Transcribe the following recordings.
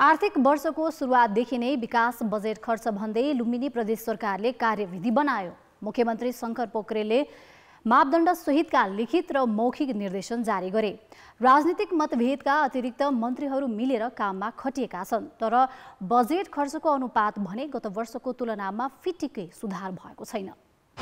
आर्थिक वर्षको सुरुवातदेखि नै विकास बजेट खर्च भन्दै लुम्बिनी प्रदेश सरकारले कार्यविधि बनायो मुख्यमन्त्री शङ्कर पोखरेलले मापदण्ड सहितका लिखित र मौखिक निर्देशन जारी गरे राजनीतिक मतभेदका अतिरिक्त मन्त्रीहरू मिलेर काममा खटिएका छन् तर बजेट खर्चको अनुपात भने गत वर्षको तुलनामा फिटिकै सुधार भएको छैन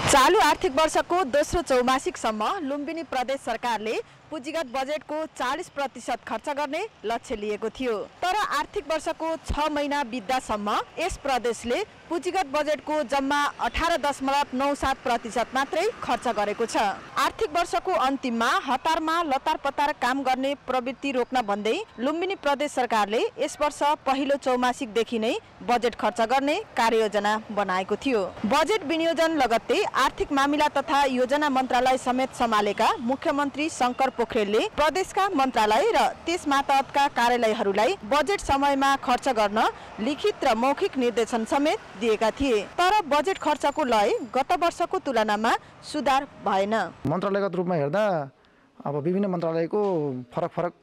चालु आर्थिक वर्षको दोस्रो चौमासिकसम्म लुम्बिनी प्रदेश सरकारले पुँजीगत बजेटको चालिस प्रतिशत खर्च गर्ने लक्ष्य लिएको थियो तर आर्थिक वर्षको छ महिना बित्दासम्म यस प्रदेशले पुँजीगत बजेटको जम्मा अठार दशमलव नौ सात प्रतिशत मात्रै खर्च गरेको छ आर्थिक वर्षको अन्तिममा हतारमा लतार पतार काम गर्ने प्रवृत्ति रोक्न भन्दै लुम्बिनी प्रदेश सरकारले यस वर्ष पहिलो चौमासिकदेखि नै बजेट खर्च गर्ने कार्ययोजना बनाएको थियो बजेट विनियोजन लगत्तै आर्थिक मामिला तथा योजना मन्त्रालय समेत सम्हालेका मुख्यमन्त्री शङ्कर पोखरेलले प्रदेशका मन्त्रालय र त्यस मातहतका कार्यालयहरूलाई बजेट समयमा खर्च गर्न लिखित र मौखिक निर्देशन समेत दिएका थिए तर बजेट खर्चको लय गत वर्षको तुलनामा सुधार भएन मन्त्रालयगत रूपमा हेर्दा अब विभिन्न मन्त्रालयको फरक फरक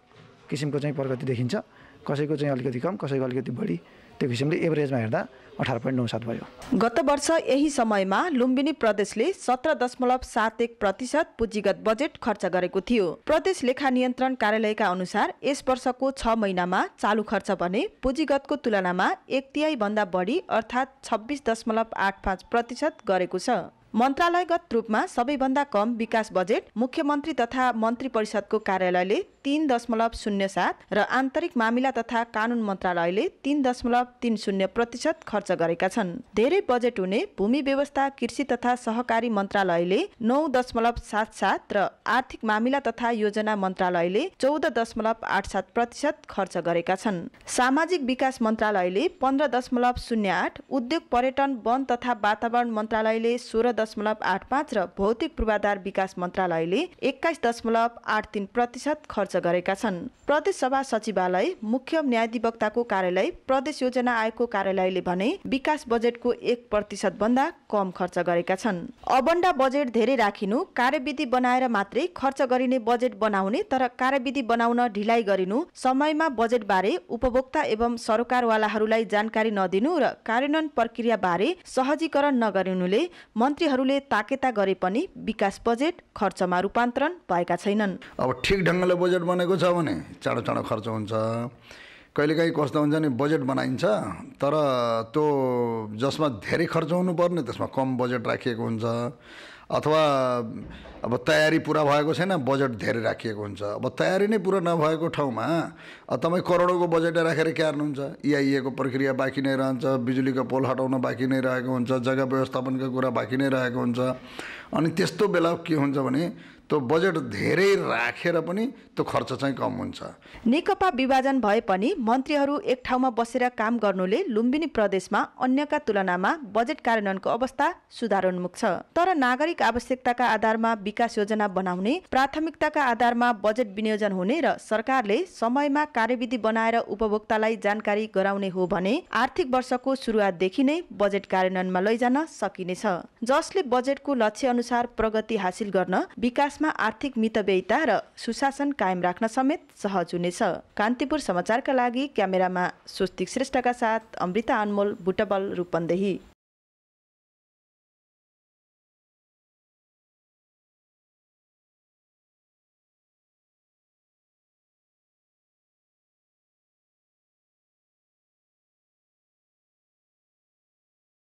किसिमको चाहिँ प्रगति देखिन्छ कसैको चाहिँ अलिकति कम कसैको अलिकति बढी त्यो किसिमले एभरेजमा हेर्दा अठार पोइन्ट नौ सात भयो गत वर्ष यही समयमा लुम्बिनी प्रदेशले सत्र दशमलव सात एक प्रतिशत पुँजीगत बजेट खर्च गरेको थियो प्रदेश लेखा नियन्त्रण कार्यालयका अनुसार यस वर्षको छ महिनामा चालु खर्च भने पुँजीगतको तुलनामा एक तिहाई भन्दा बढी अर्थात् छब्बिस दशमलव आठ पाँच प्रतिशत गरेको छ मन्त्रालयगत रूपमा सबैभन्दा कम विकास बजेट मुख्यमन्त्री तथा मन्त्री परिषदको कार्यालयले तीन दशमलव शून्य सात र आन्तरिक मामिला तथा कानुन मन्त्रालयले तीन दशमलव तीन शून्य प्रतिशत खर्च गरेका छन् धेरै बजेट हुने भूमि व्यवस्था कृषि तथा सहकारी मन्त्रालयले नौ दशमलव सात सात र आर्थिक मामिला तथा योजना मन्त्रालयले चौध दशमलव आठ सात प्रतिशत खर्च गरेका छन् सामाजिक विकास मन्त्रालयले पन्ध्र दशमलव शून्य आठ उद्योग पर्यटन वन तथा वातावरण मन्त्रालयले सोह्र दशमलव आठ पाँच र भौतिक पूर्वाधार विकास मन्त्रालयले एक्काइस दशमलव आठ तिन प्रतिशत खर्च गरेका छन् प्रदेश सभा सचिवालय मुख्य न्यायाधिवक्ताको कार्यालय प्रदेश योजना आयोगको कार्यालयले भने विकास बजेटको एक प्रतिशत भन्दा कम खर्च गरेका छन् अबन्डा बजेट धेरै राखिनु कार्यविधि बनाएर मात्रै खर्च गरिने बजेट बनाउने तर कार्यविधि बनाउन ढिलाइ गरिनु समयमा बजेट बारे उपभोक्ता एवं सरकारवालाहरूलाई जानकारी नदिनु र कार्यान्वयन प्रक्रिया बारे सहजीकरण नगरिनुले मन्त्री राज्यहरूले ताकेता गरे पनि विकास बजेट खर्चमा रूपान्तरण भएका छैनन् अब ठिक ढङ्गले बजेट बनेको छ भने चाँडो चाँडो खर्च हुन्छ कहिलेकाहीँ कस्तो हुन्छ नि बजेट बनाइन्छ तर त्यो जसमा धेरै खर्च हुनुपर्ने त्यसमा कम बजेट राखिएको हुन्छ अथवा अब तयारी पुरा भएको छैन बजेट धेरै राखिएको हुन्छ अब तयारी नै पुरा नभएको ठाउँमा तपाईँ करोडौँको बजेट राखेर के हार्नुहुन्छ इआइएको e e प्रक्रिया बाँकी नै रहन्छ बिजुलीको पोल हटाउन बाँकी नै रहेको हुन्छ जग्गा व्यवस्थापनको कुरा बाँकी नै रहेको हुन्छ अनि त्यस्तो बेला के हुन्छ भने त्यो बजेट धेरै राखेर पनि त्यो खर्च चाहिँ कम हुन्छ नेकपा विभाजन भए पनि मन्त्रीहरू एक ठाउँमा बसेर काम गर्नुले लुम्बिनी प्रदेशमा अन्यका तुलनामा बजेट कार्यान्वयनको अवस्था सुधारोन्मुख छ तर नागरिक आवश्यकताका आधारमा विकास योजना बनाउने प्राथमिकताका आधारमा बजेट विनियोजन हुने र सरकारले समयमा कार्यविधि बनाएर उपभोक्तालाई जानकारी गराउने हो भने आर्थिक वर्षको सुरुवातदेखि नै बजेट कार्यान्वयनमा लैजान सकिनेछ जसले बजेटको लक्ष्य अनुसार प्रगति हासिल गर्न विकास विकासमा आर्थिक मितव्ययिता र सुशासन कायम राख्न समेत सहज हुनेछ कान्तिपुर समाचारका लागि क्यामेरामा स्वस्तिक श्रेष्ठका साथ अमृता अनमोल बुटबल रूपन्देही